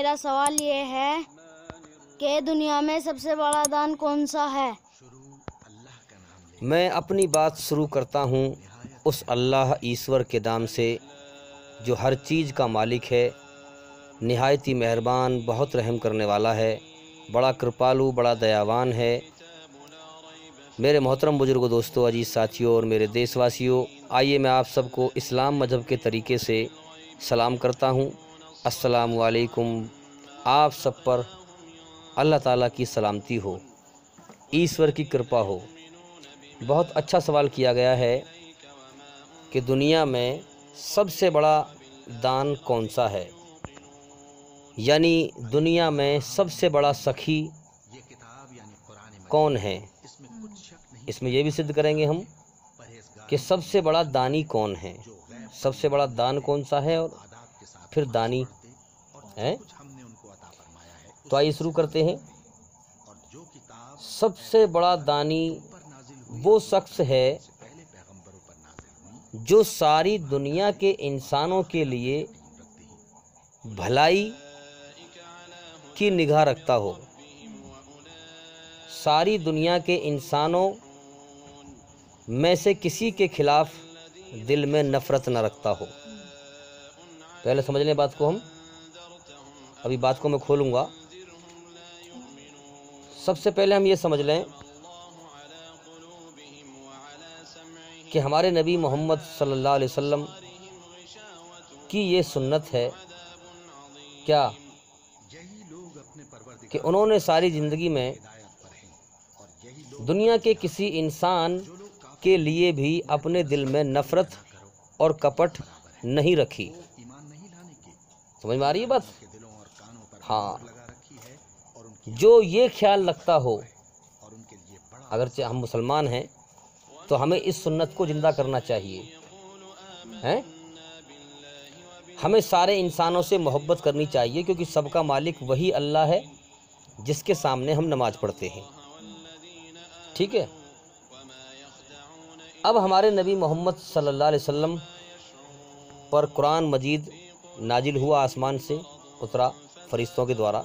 मेरा सवाल ये है कि दुनिया में सबसे बड़ा दान कौन सा है मैं अपनी बात शुरू करता हूँ उस अल्लाह ईश्वर के दाम से जो हर चीज़ का मालिक है नहायत ही मेहरबान बहुत रहम करने वाला है बड़ा कृपालु बड़ा दयावान है मेरे मोहतरम बुजुर्गों दोस्तों अजीज़ साथियों और मेरे देशवासियों आइए मैं आप सबको इस्लाम मज़हब के तरीके से सलाम करता हूँ अस्सलाम वालेकुम आप सब पर अल्लाह ताला की सलामती हो ईश्वर की कृपा हो बहुत अच्छा सवाल किया गया है कि दुनिया में सबसे बड़ा दान कौन सा है यानी दुनिया में सबसे बड़ा सखी कौन है इसमें यह भी सिद्ध करेंगे हम कि सबसे बड़ा दानी कौन है सबसे बड़ा दान कौन सा है और फिर दानी हैं तो आइए शुरू करते हैं सबसे बड़ा दानी वो शख्स है जो सारी दुनिया के इंसानों के लिए भलाई की निगाह रखता हो सारी दुनिया के इंसानों में से किसी के खिलाफ दिल में नफ़रत न रखता हो पहले समझ लें बात को हम अभी बात को मैं खोलूँगा सबसे पहले हम ये समझ लें कि हमारे नबी मोहम्मद सल्लल्लाहु अलैहि वसल्लम की ये सुन्नत है क्या कि उन्होंने सारी ज़िंदगी में दुनिया के किसी इंसान के लिए भी अपने दिल में नफ़रत और कपट नहीं रखी समझ में आ रही है बात हाँ जो ये ख्याल रखता हो अगरचे हम मुसलमान हैं तो हमें इस सुन्नत को ज़िंदा करना चाहिए हैं हमें सारे इंसानों से मोहब्बत करनी चाहिए क्योंकि सबका मालिक वही अल्लाह है जिसके सामने हम नमाज पढ़ते हैं ठीक है अब हमारे नबी मोहम्मद सल्लल्लाहु अलैहि वसल्लम पर कुरान मजीद नाजिल हुआ आसमान से उतरा फरिश्तों के द्वारा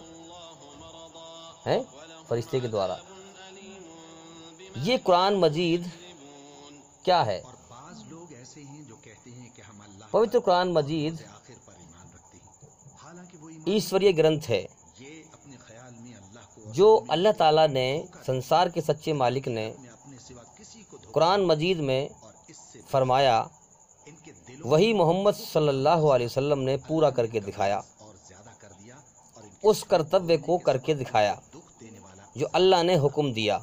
हैं फरिश्ते के द्वारा ये कुरान मजीद क्या है पवित्र कुरान मजीद ईश्वरीय ग्रंथ है जो अल्लाह ताला ने संसार के सच्चे मालिक ने कुरान मजीद में फरमाया वही मोहम्मद सल्लल्लाहु अलैहि वसल्लम ने पूरा करके दिखाया उस कर्तव्य को करके दिखाया जो अल्लाह ने हुक्म दिया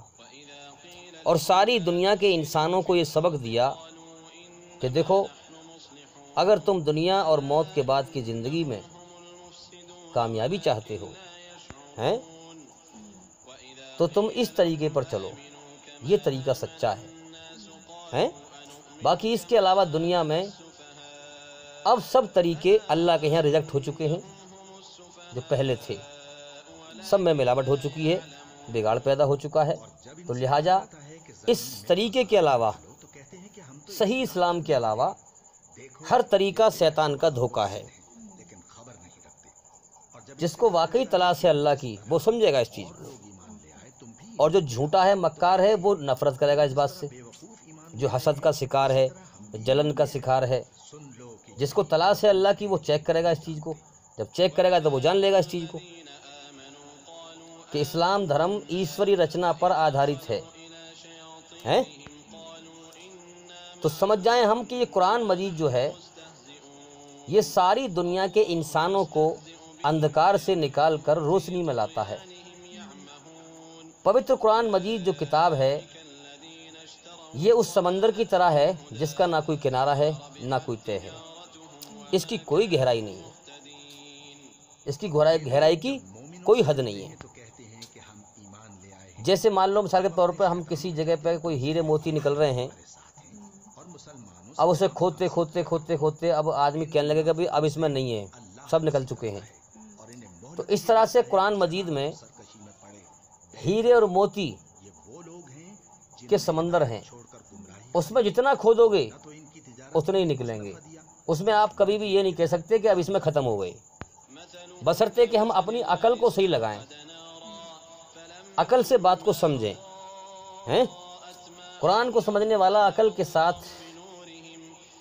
और सारी दुनिया के इंसानों को ये सबक दिया कि देखो अगर तुम दुनिया और मौत के बाद की ज़िंदगी में कामयाबी चाहते हो हैं तो तुम इस तरीके पर चलो ये तरीका सच्चा है हैं बाकी इसके अलावा दुनिया में अब सब तरीके अल्लाह के यहाँ रिजेक्ट हो चुके हैं जो पहले थे सब में मिलावट हो चुकी है बिगाड़ पैदा हो चुका है तो लिहाजा इस तरीके के अलावा सही इस्लाम के अलावा हर तरीका शैतान का धोखा है जिसको वाकई तलाश है अल्लाह की वो समझेगा इस चीज़ को और जो झूठा है मक्कार है वो नफरत करेगा इस बात से जो हसद का शिकार है जलन का शिकार है जिसको तलाश है अल्लाह की वो चेक करेगा इस चीज़ को जब चेक करेगा तो वो जान लेगा इस चीज़ को कि इस्लाम धर्म ईश्वरी रचना पर आधारित है हैं तो समझ जाएं हम कि ये कुरान मजीद जो है ये सारी दुनिया के इंसानों को अंधकार से निकाल कर रोशनी में लाता है पवित्र कुरान मजीद जो किताब है ये उस समंदर की तरह है जिसका ना कोई किनारा है ना कोई तय है इसकी कोई गहराई नहीं है इसकी गहराई की कोई हद नहीं है जैसे मान लो मिसाल के तौर पर हम किसी जगह पर कोई हीरे मोती निकल रहे हैं अब उसे खोदते खोदते खोदते खोदते अब आदमी कहने लगेगा भाई अब इसमें नहीं है सब निकल चुके हैं तो इस तरह से कुरान मजीद में हीरे और मोती के समंदर हैं उसमें जितना खोदोगे उतने ही निकलेंगे उसमें आप कभी भी ये नहीं कह सकते कि अब इसमें ख़त्म हो गई बसरते कि हम अपनी अकल को सही लगाएं अकल से बात को समझें हैं कुरान को समझने वाला अकल के साथ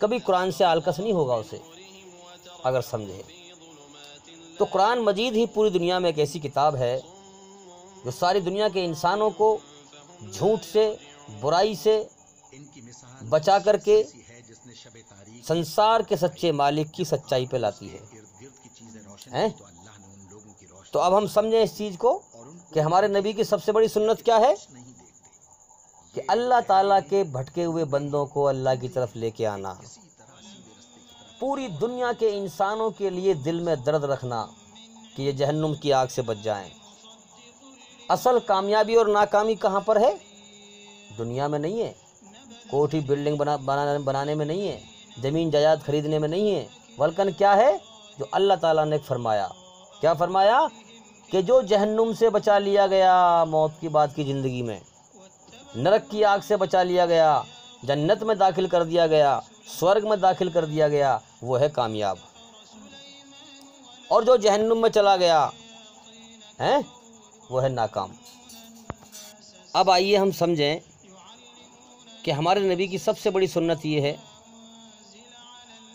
कभी कुरान से आलकस नहीं होगा उसे अगर समझे तो कुरान मजीद ही पूरी दुनिया में एक ऐसी किताब है जो सारी दुनिया के इंसानों को झूठ से बुराई से बचा करके संसार के सच्चे मालिक की सच्चाई पे लाती है हैं? तो अब हम समझें इस चीज़ को कि हमारे नबी की सबसे बड़ी सुन्नत क्या है कि अल्लाह ताला के भटके हुए बंदों को अल्लाह की तरफ लेके आना पूरी दुनिया के इंसानों के लिए दिल में दर्द रखना कि ये जहन्नुम की आग से बच जाएं। असल कामयाबी और नाकामी कहाँ पर है दुनिया में नहीं है कोठी बिल्डिंग बना बनाने में नहीं है ज़मीन जायदाद खरीदने में नहीं है वल्कन क्या है जो अल्लाह ताला ने फरमाया क्या फरमाया कि जो जहन्नुम से बचा लिया गया मौत की बात की ज़िंदगी में नरक की आग से बचा लिया गया जन्नत में दाखिल कर दिया गया स्वर्ग में दाखिल कर दिया गया वो है कामयाब और जो जहन्नुम में चला गया हैं वो है नाकाम अब आइए हम समझें कि हमारे नबी की सबसे बड़ी सुन्नत ये है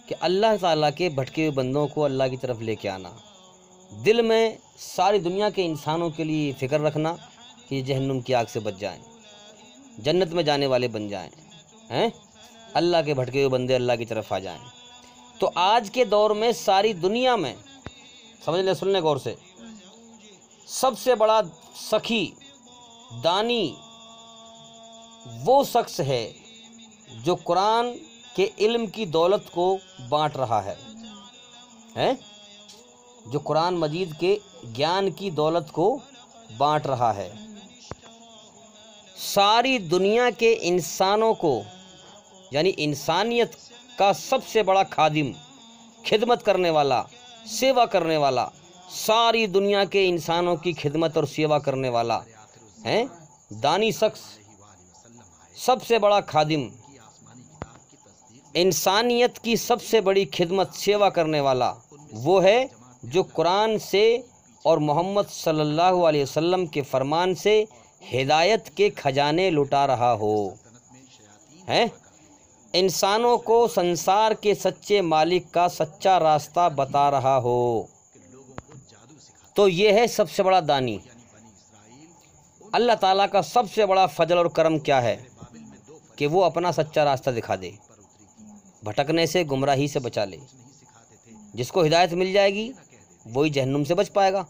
कि अल्लाह ताला के भटके हुए बंदों को अल्लाह की तरफ लेके आना दिल में सारी दुनिया के इंसानों के लिए फ़िक्र रखना कि जहन्नुम की आग से बच जाएं जन्नत में जाने वाले बन जाएं हैं अल्लाह के भटके हुए बंदे अल्लाह की तरफ आ जाएं तो आज के दौर में सारी दुनिया में समझ ले सुनने गौर से सबसे बड़ा सखी दानी वो शख्स है जो कुरान कि इल्म की दौलत को बांट रहा है हैं जो कुरान मजीद के ज्ञान की दौलत को बांट रहा है सारी दुनिया के इंसानों को यानी इंसानियत का सबसे बड़ा खादिम खिदमत करने वाला सेवा करने वाला सारी दुनिया के इंसानों की खिदमत और सेवा करने वाला हैं दानी शख्स सबसे बड़ा खादिम इंसानियत की सबसे बड़ी खिदमत सेवा करने वाला वो है जो कुरान से और मोहम्मद सल्लल्लाहु अलैहि वसल्लम के फरमान से हिदायत के खजाने लुटा रहा हो हैं इंसानों को संसार के सच्चे मालिक का सच्चा रास्ता बता रहा हो तो ये है सबसे बड़ा दानी अल्लाह ताला का सबसे बड़ा फजल और करम क्या है कि वो अपना सच्चा रास्ता दिखा दे भटकने से गुमराही से बचा ले जिसको हिदायत मिल जाएगी वही जहन्नुम से बच पाएगा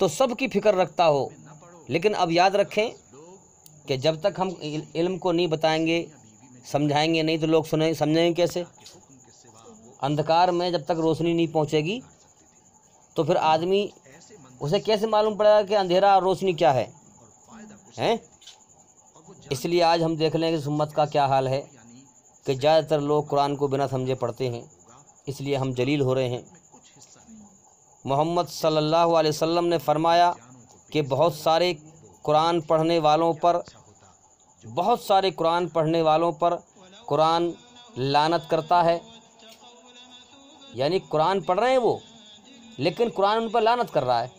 तो सब की फिक्र रखता हो लेकिन अब याद रखें कि जब तक हम इल्म को नहीं बताएंगे समझाएंगे नहीं तो लोग सुने समझेंगे कैसे अंधकार में जब तक रोशनी नहीं पहुंचेगी तो फिर आदमी उसे कैसे मालूम पड़ेगा कि अंधेरा और रोशनी क्या है हैं इसलिए आज हम देख लें कि सुम्मत का क्या हाल है कि ज़्यादातर लोग कुरान को बिना समझे पढ़ते हैं इसलिए हम जलील हो रहे हैं मोहम्मद सल्लल्लाहु अलैहि वसल्लम ने फरमाया कि बहुत सारे कुरान पढ़ने वालों पर बहुत सारे कुरान पढ़ने वालों पर कुरान लानत करता है यानी कुरान पढ़ रहे हैं वो लेकिन कुरान उन पर लानत कर रहा है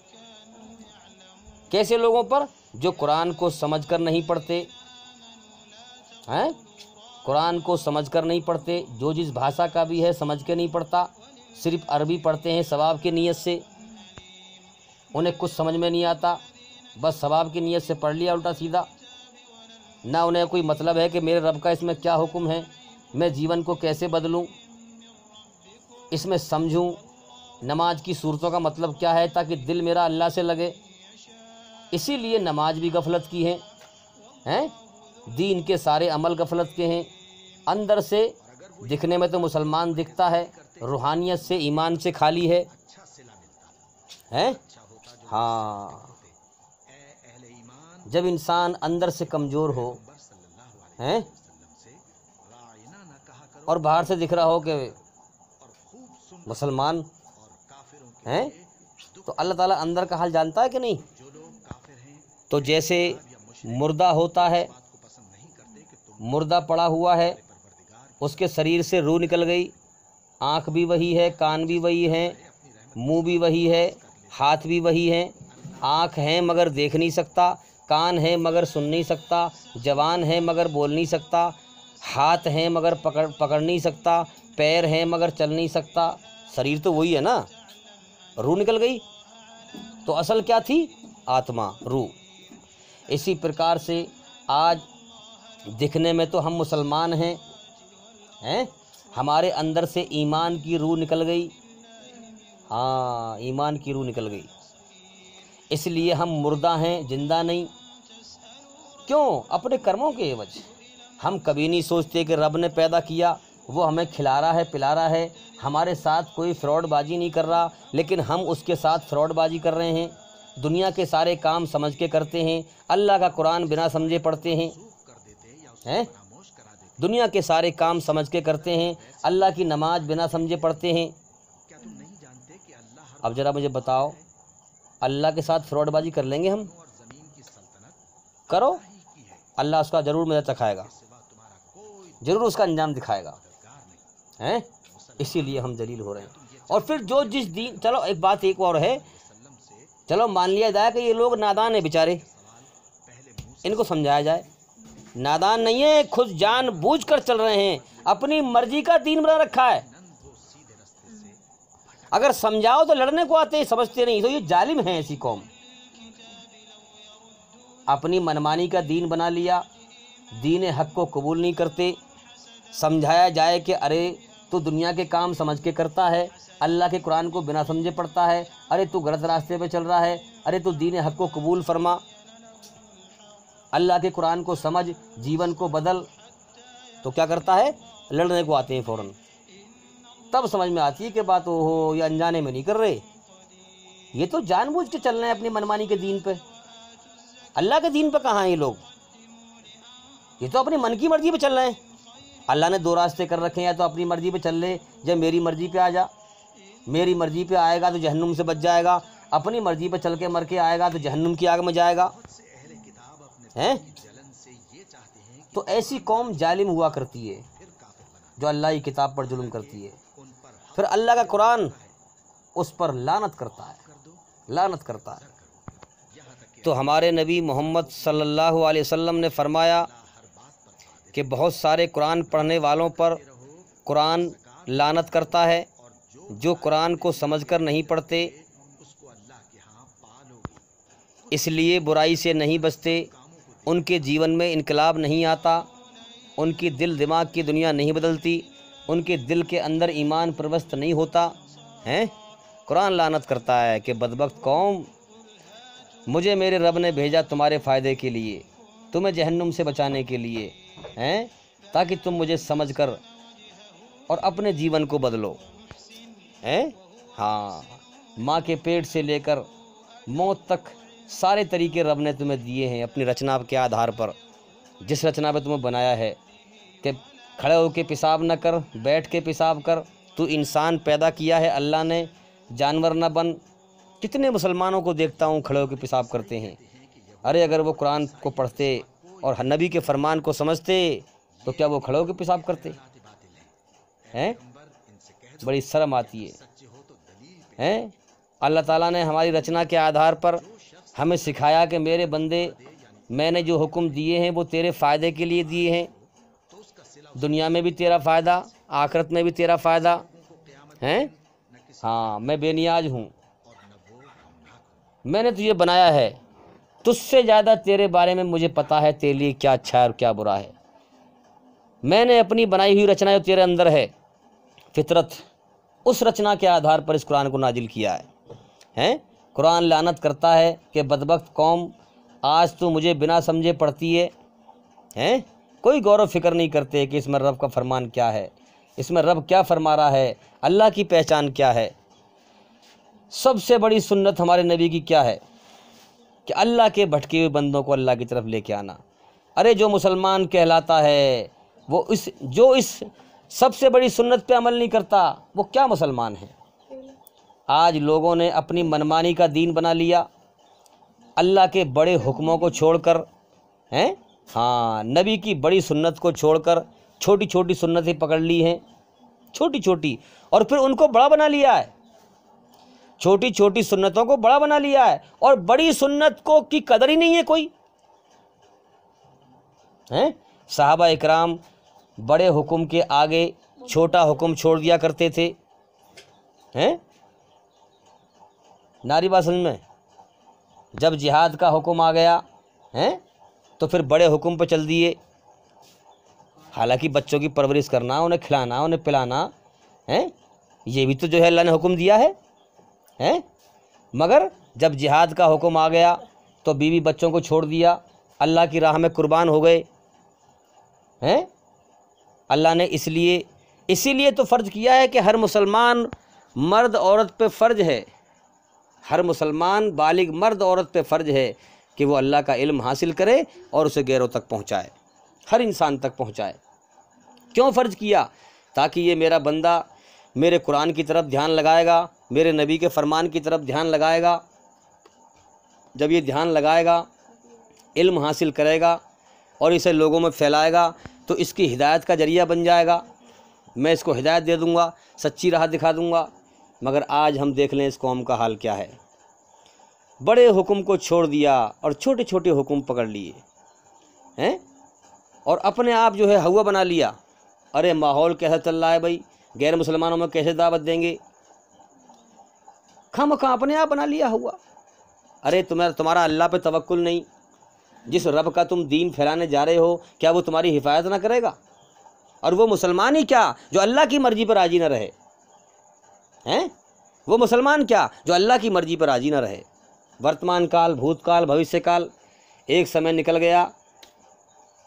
कैसे लोगों पर जो कुरान को समझकर नहीं पढ़ते हैं कुरान को समझकर नहीं पढ़ते जो जिस भाषा का भी है समझ के नहीं पढ़ता सिर्फ अरबी पढ़ते हैं सवाब की नीयत से उन्हें कुछ समझ में नहीं आता बस सवाब की नीयत से पढ़ लिया उल्टा सीधा ना उन्हें कोई मतलब है कि मेरे रब का इसमें क्या हुक्म है मैं जीवन को कैसे बदलूं इसमें समझूं नमाज की सूरतों का मतलब क्या है ताकि दिल मेरा अल्लाह से लगे इसीलिए नमाज भी गफलत की है हैं दीन के सारे अमल गफलत के हैं अंदर से दिखने में तो मुसलमान दिखता है रूहानियत से ईमान से खाली है हैं हाँ जब इंसान अंदर से कमज़ोर हो हैं और बाहर से दिख रहा हो कि मुसलमान हैं तो अल्लाह ताला अंदर का हाल जानता है कि नहीं तो जैसे मुर्दा होता है मुर्दा पड़ा हुआ है उसके शरीर से रू निकल गई आँख भी वही है कान भी वही है मुंह भी वही है हाथ भी वही है आँख है मगर देख नहीं सकता कान है मगर सुन नहीं सकता जवान है मगर बोल नहीं सकता हाथ हैं मगर पकड़ पकड़ नहीं सकता पैर हैं मगर चल नहीं सकता शरीर तो वही है ना रू निकल गई तो असल क्या थी आत्मा रू इसी प्रकार से आज दिखने में तो हम मुसलमान हैं हैं हमारे अंदर से ईमान की रूह निकल गई हाँ ईमान की रूह निकल गई इसलिए हम मुर्दा हैं जिंदा नहीं क्यों अपने कर्मों के वजह हम कभी नहीं सोचते कि रब ने पैदा किया वो हमें खिला रहा है पिला रहा है हमारे साथ कोई फ्रॉडबाजी नहीं कर रहा लेकिन हम उसके साथ फ्रॉडबाजी कर रहे हैं दुनिया के सारे काम समझ के करते हैं अल्लाह का कुरान बिना समझे पढ़ते हैं हैं दुनिया के सारे काम समझ के करते हैं अल्लाह की नमाज बिना समझे पढ़ते हैं अब ज़रा मुझे बताओ अल्लाह के साथ फ्रॉडबाजी कर लेंगे हम करो अल्लाह उसका ज़रूर मदद चखाएगा ज़रूर उसका अंजाम दिखाएगा हैं इसीलिए हम जलील हो रहे हैं और फिर जो जिस दिन चलो एक बात एक और है चलो मान लिया जाए कि ये लोग नादान है बेचारे इनको समझाया जाए नादान नहीं है खुद जान बूझ कर चल रहे हैं अपनी मर्जी का दीन बना रखा है अगर समझाओ तो लड़ने को आते समझते नहीं तो ये जालिम है ऐसी कौम अपनी मनमानी का दीन बना लिया दीन हक को कबूल नहीं करते समझाया जाए कि अरे तू दुनिया के काम समझ के करता है अल्लाह के कुरान को बिना समझे पढ़ता है अरे तू गलत रास्ते पे चल रहा है अरे तू दीन हक को कबूल फरमा अल्लाह के कुरान को समझ जीवन को बदल तो क्या करता है लड़ने को आते हैं फ़ौरन तब समझ में आती है कि बात ओहो हो या अनजाने में नहीं कर रहे ये तो जानबूझ के चल रहे हैं अपनी मनमानी के दीन पे अल्लाह के दीन पे कहाँ हैं ये लोग ये तो अपनी मन की मर्ज़ी पे चल रहे हैं अल्लाह ने दो रास्ते कर रखे हैं या तो अपनी मर्ज़ी पे चल ले जब मेरी मर्ज़ी पे आ जा मेरी मर्ज़ी पे आएगा तो जहन्नुम से बच जाएगा अपनी मर्ज़ी पे चल के मर के आएगा तो जहन्नुम की आग में जाएगा हैं तो ऐसी कौम जालिम हुआ करती है जो अल्लाह की किताब पर जुल्म करती है फिर अल्लाह का कुरान उस पर लानत करता है लानत करता है तो हमारे नबी मोहम्मद सल्लल्लाहु अलैहि वसल्लम ने फरमाया कि बहुत सारे कुरान पढ़ने वालों पर कुरान लानत करता है जो कुरान को समझकर नहीं पढ़ते इसलिए बुराई से नहीं बचते उनके जीवन में इनकलाब नहीं आता उनकी दिल दिमाग की दुनिया नहीं बदलती उनके दिल के अंदर ईमान प्रवस्त नहीं होता हैं कुरान लानत करता है कि बदबक कौम मुझे मेरे रब ने भेजा तुम्हारे फ़ायदे के लिए तुम्हें जहन्नुम से बचाने के लिए हैं ताकि तुम मुझे समझ कर और अपने जीवन को बदलो हैं हाँ माँ के पेट से लेकर मौत तक सारे तरीके रब ने तुम्हें दिए हैं अपनी रचना के आधार पर जिस रचना पे तुम्हें बनाया है कि खड़े होकर पेशाब ना कर बैठ के पेशाब कर तू इंसान पैदा किया है अल्लाह ने जानवर न बन कितने मुसलमानों को देखता हूँ खड़े होकर पेशाब करते हैं अरे अगर वो कुरान को पढ़ते और नबी के फरमान को समझते तो क्या वो खड़े होकर पेशाब करते हैं बड़ी शर्म आती है हैं अल्लाह ताला ने हमारी रचना के आधार पर हमें सिखाया कि मेरे बंदे मैंने जो हुक्म दिए हैं वो तेरे फ़ायदे के लिए दिए हैं दुनिया में भी तेरा फ़ायदा आखरत में भी तेरा फ़ायदा हैं हाँ मैं बेनियाज हूँ मैंने तुझे बनाया है तुझसे ज़्यादा तेरे बारे में मुझे पता है तेरे लिए क्या अच्छा है और क्या बुरा है मैंने अपनी बनाई हुई रचना जो तेरे अंदर है फितरत उस रचना के आधार पर इस कुरान को नाजिल किया है हैं कुरान लानत करता है कि बदबक कौम आज तो मुझे बिना समझे पढ़ती है हैं कोई गौरव फिक्र नहीं करते कि इसमें रब का फरमान क्या है इसमें रब क्या फरमा रहा है अल्लाह की पहचान क्या है सबसे बड़ी सुन्नत हमारे नबी की क्या है कि अल्लाह के भटके हुए बंदों को अल्लाह की तरफ लेके आना अरे जो मुसलमान कहलाता है वो इस जो इस सबसे बड़ी सुन्नत पे अमल नहीं करता वो क्या मुसलमान है आज लोगों ने अपनी मनमानी का दीन बना लिया अल्लाह के बड़े हुक्मों को छोड़कर हैं हाँ नबी की बड़ी सुन्नत को छोड़कर छोटी छोटी सुन्नतें पकड़ ली हैं छोटी छोटी और फिर उनको बड़ा बना लिया है छोटी छोटी सुन्नतों को बड़ा बना लिया है और बड़ी सुन्नत को की कदर ही नहीं है कोई हैं साहबा इकराम बड़े हुक्म के आगे छोटा हुक्म छोड़ दिया करते थे हैं नारी बात समझ में जब जिहाद का हुक्म आ गया हैं तो फिर बड़े हुक्म पर चल दिए हालांकि बच्चों की परवरिश करना उन्हें खिलाना उन्हें पिलाना हैं ये भी तो जो है अल्लाह ने हुक्म दिया है हैं मगर जब जिहाद का हुक्म आ गया तो बीवी बच्चों को छोड़ दिया अल्लाह की राह में कुर्बान हो गए हैं अल्लाह ने इसलिए इसीलिए तो फ़र्ज़ किया है कि हर मुसलमान मर्द औरत पे फ़र्ज है हर मुसलमान बालिग मर्द औरत पे फ़र्ज है कि वो अल्लाह का इल्म हासिल करे और उसे गैरों तक पहुँचाए हर इंसान तक पहुँचाए क्यों फ़र्ज किया ताकि ये मेरा बंदा मेरे कुरान की तरफ ध्यान लगाएगा मेरे नबी के फरमान की तरफ ध्यान लगाएगा जब ये ध्यान लगाएगा इल्म हासिल करेगा और इसे लोगों में फैलाएगा तो इसकी हिदायत का जरिया बन जाएगा मैं इसको हिदायत दे दूँगा सच्ची राह दिखा दूँगा मगर आज हम देख लें इस कौम का हाल क्या है बड़े हुक्म को छोड़ दिया और छोटे छोटे हुक्म पकड़ लिए हैं और अपने आप जो है हवा बना लिया अरे माहौल कैसा चल रहा है भाई गैर मुसलमानों में कैसे दावत देंगे खम खा अपने आप बना लिया हुआ अरे तुम्हारा तुम्हारा अल्लाह पे तवक्ल नहीं जिस रब का तुम दीन फैलाने जा रहे हो क्या वो तुम्हारी हिफाजत ना करेगा और वो मुसलमान ही क्या जो अल्लाह की मर्ज़ी पर राजी ना रहे हैं वो मुसलमान क्या जो अल्लाह की मर्ज़ी पर राजी ना रहे वर्तमान काल भूतकाल भविष्यकाल एक समय निकल गया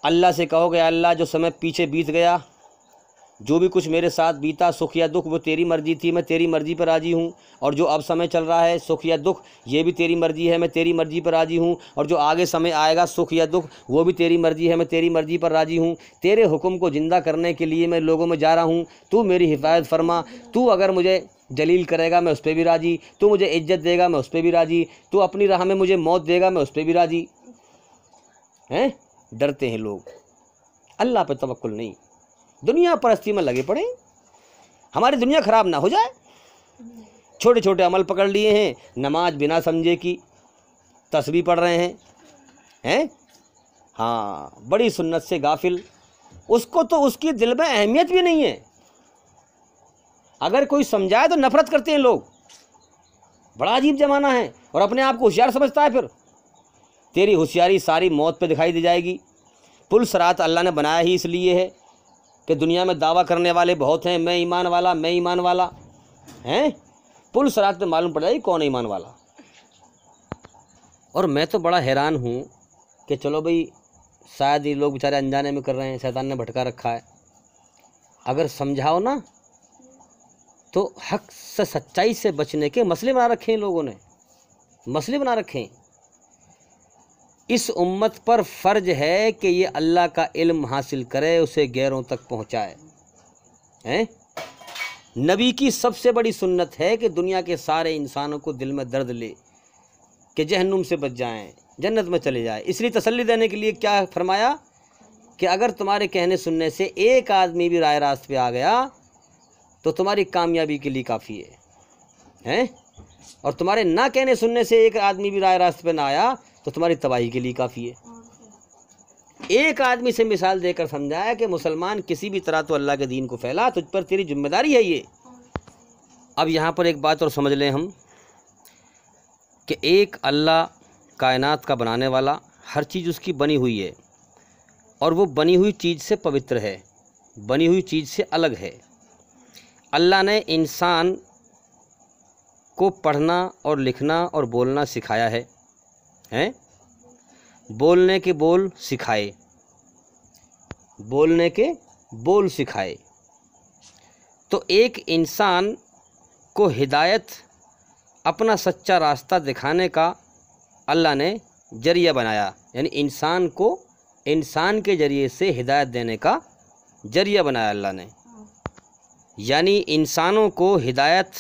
अल्लाह से कहोगे अल्लाह जो समय पीछे बीत गया जो भी कुछ मेरे साथ बीता सुख या दुख वो तेरी मर्जी थी मैं तेरी मर्जी पर राजी हूँ और जो अब समय चल रहा है सुख या दुख ये भी तेरी मर्जी है मैं तेरी मर्जी पर राजी हूँ और जो आगे समय आएगा सुख या दुख वो भी तेरी मर्जी है मैं तेरी मर्जी पर राजी हूँ तेरे हुक्म को ज़िंदा करने के लिए मैं लोगों में जा रहा हूँ तू मेरी हिफाजत फरमा तू अगर मुझे जलील करेगा मैं उस पर भी राजी तू मुझे इज्जत देगा मैं उस पर भी राजी तू अपनी राह में मुझे मौत देगा मैं उस पर भी राजी हैं डरते हैं लोग अल्लाह पर तवक्ल नहीं दुनिया परस्ती में लगे पड़े हमारी दुनिया ख़राब ना हो जाए छोटे छोटे अमल पकड़ लिए हैं नमाज बिना समझे की तस्वीर पढ़ रहे हैं हैं हाँ बड़ी सुन्नत से गाफिल उसको तो उसकी दिल में अहमियत भी नहीं है अगर कोई समझाए तो नफरत करते हैं लोग बड़ा अजीब ज़माना है और अपने आप को होशियार समझता है फिर तेरी होशियारी सारी मौत पे दिखाई दी जाएगी पुल सरात अल्लाह ने बनाया ही इसलिए है कि दुनिया में दावा करने वाले बहुत हैं मैं ईमान वाला मैं ईमान वाला हैं पुल सरात में मालूम पड़ जाए कौन ईमान वाला और मैं तो बड़ा हैरान हूँ कि चलो भाई शायद ये लोग बेचारे अनजाने में कर रहे हैं शैतान ने भटका रखा है अगर समझाओ ना तो हक से सच्चाई से बचने के मसले बना रखे हैं लोगों ने मसले बना रखे हैं इस उम्मत पर फ़र्ज है कि ये अल्लाह का इल्म हासिल करे उसे गैरों तक पहुँचाए हैं नबी की सबसे बड़ी सुन्नत है कि दुनिया के सारे इंसानों को दिल में दर्द ले कि जहन्नुम से बच जाएं जन्नत में चले जाए इसलिए तसल्ली देने के लिए क्या फरमाया कि अगर तुम्हारे कहने सुनने से एक आदमी भी राय रास्त पे आ गया तो तुम्हारी कामयाबी के लिए काफ़ी है हैं और तुम्हारे ना कहने सुनने से एक आदमी भी राय रास्ते पर ना आया तो तुम्हारी तबाही के लिए काफ़ी है एक आदमी से मिसाल देकर समझाया कि मुसलमान किसी भी तरह तो अल्लाह के दीन को फैला तुझ पर तेरी जिम्मेदारी है ये अब यहाँ पर एक बात और समझ लें हम कि एक अल्लाह कायनात का बनाने वाला हर चीज़ उसकी बनी हुई है और वो बनी हुई चीज़ से पवित्र है बनी हुई चीज़ से अलग है अल्लाह ने इंसान को पढ़ना और लिखना और बोलना सिखाया है हैं बोलने के बोल सिखाए बोलने के बोल सिखाए तो एक इंसान को हिदायत अपना सच्चा रास्ता दिखाने का अल्लाह ने जरिया बनाया यानी इंसान को इंसान के ज़रिए से हिदायत देने का जरिया बनाया अल्लाह ने यानी इंसानों को हिदायत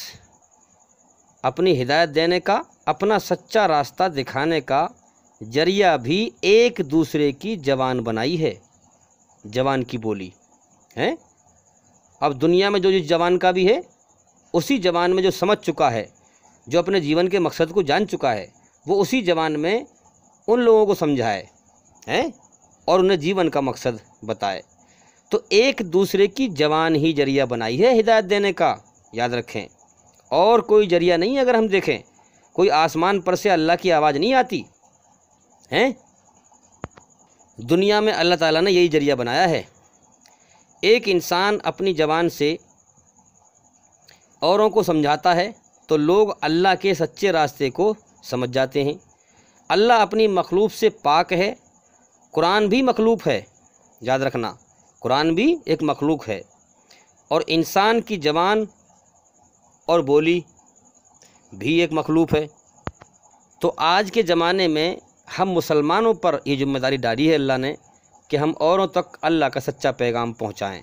अपनी हिदायत देने का अपना सच्चा रास्ता दिखाने का जरिया भी एक दूसरे की जवान बनाई है जवान की बोली है अब दुनिया में जो जिस जवान का भी है उसी जवान में जो समझ चुका है जो अपने जीवन के मकसद को जान चुका है वो उसी जवान में उन लोगों को समझाए हैं और उन्हें जीवन का मकसद बताए तो एक दूसरे की जवान ही जरिया बनाई है हिदायत देने का याद रखें और कोई जरिया नहीं अगर हम देखें कोई आसमान पर से अल्लाह की आवाज़ नहीं आती हैं दुनिया में अल्लाह ताला ने यही जरिया बनाया है एक इंसान अपनी जबान से औरों को समझाता है तो लोग अल्लाह के सच्चे रास्ते को समझ जाते हैं अल्लाह अपनी मखलूब से पाक है कुरान भी मखलूब है याद रखना कुरान भी एक मखलूक है और इंसान की जबान और बोली भी एक मखलूफ़ है तो आज के ज़माने में हम मुसलमानों पर ये जिम्मेदारी डाली है अल्लाह ने कि हम औरों तक अल्लाह का सच्चा पैगाम पहुँचाएँ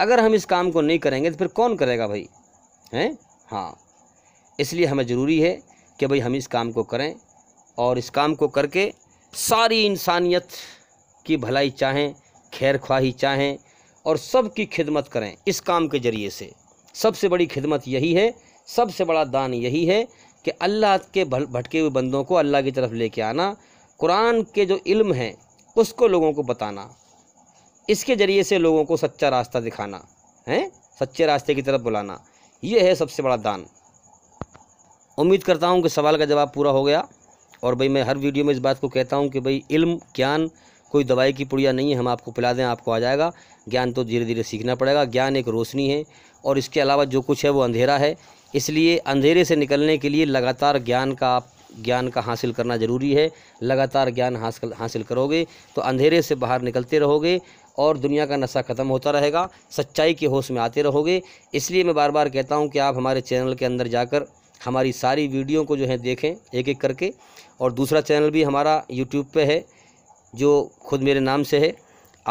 अगर हम इस काम को नहीं करेंगे तो फिर कौन करेगा भाई हैं हाँ इसलिए हमें ज़रूरी है कि भाई हम इस काम को करें और इस काम को करके सारी इंसानियत की भलाई चाहें खैर ख्वाही चाहें और सब की खिदमत करें इस काम के ज़रिए से सबसे बड़ी खिदमत यही है सबसे बड़ा दान यही है कि अल्लाह के भटके हुए बंदों को अल्लाह की तरफ लेके आना कुरान के जो इल्म है उसको लोगों को बताना इसके ज़रिए से लोगों को सच्चा रास्ता दिखाना है सच्चे रास्ते की तरफ बुलाना ये है सबसे बड़ा दान उम्मीद करता हूँ कि सवाल का जवाब पूरा हो गया और भाई मैं हर वीडियो में इस बात को कहता हूँ कि भाई इल्म ज्ञान कोई दवाई की पुड़िया नहीं है हम आपको पिला दें आपको आ जाएगा ज्ञान तो धीरे धीरे सीखना पड़ेगा ज्ञान एक रोशनी है और इसके अलावा जो कुछ है वो अंधेरा है इसलिए अंधेरे से निकलने के लिए लगातार ज्ञान का आप ज्ञान का हासिल करना ज़रूरी है लगातार ज्ञान हासिल हासिल करोगे तो अंधेरे से बाहर निकलते रहोगे और दुनिया का नशा ख़त्म होता रहेगा सच्चाई के होश में आते रहोगे इसलिए मैं बार बार कहता हूँ कि आप हमारे चैनल के अंदर जाकर हमारी सारी वीडियो को जो है देखें एक एक करके और दूसरा चैनल भी हमारा यूट्यूब पर है जो खुद मेरे नाम से है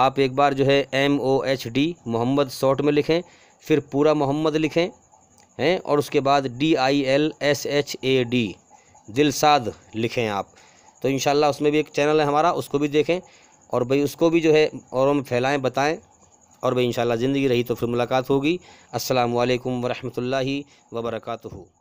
आप एक बार जो है M O H D Mohammad short में लिखें फिर पूरा मोहम्मद लिखें हैं और उसके बाद D I L S H A D Dilshad लिखें आप तो इन उसमें भी एक चैनल है हमारा उसको भी देखें और भाई उसको भी जो है औरों में फैलाएँ बताएँ और भाई इन ज़िंदगी रही तो फिर मुलाकात होगी असलकम वरहमल वबरकू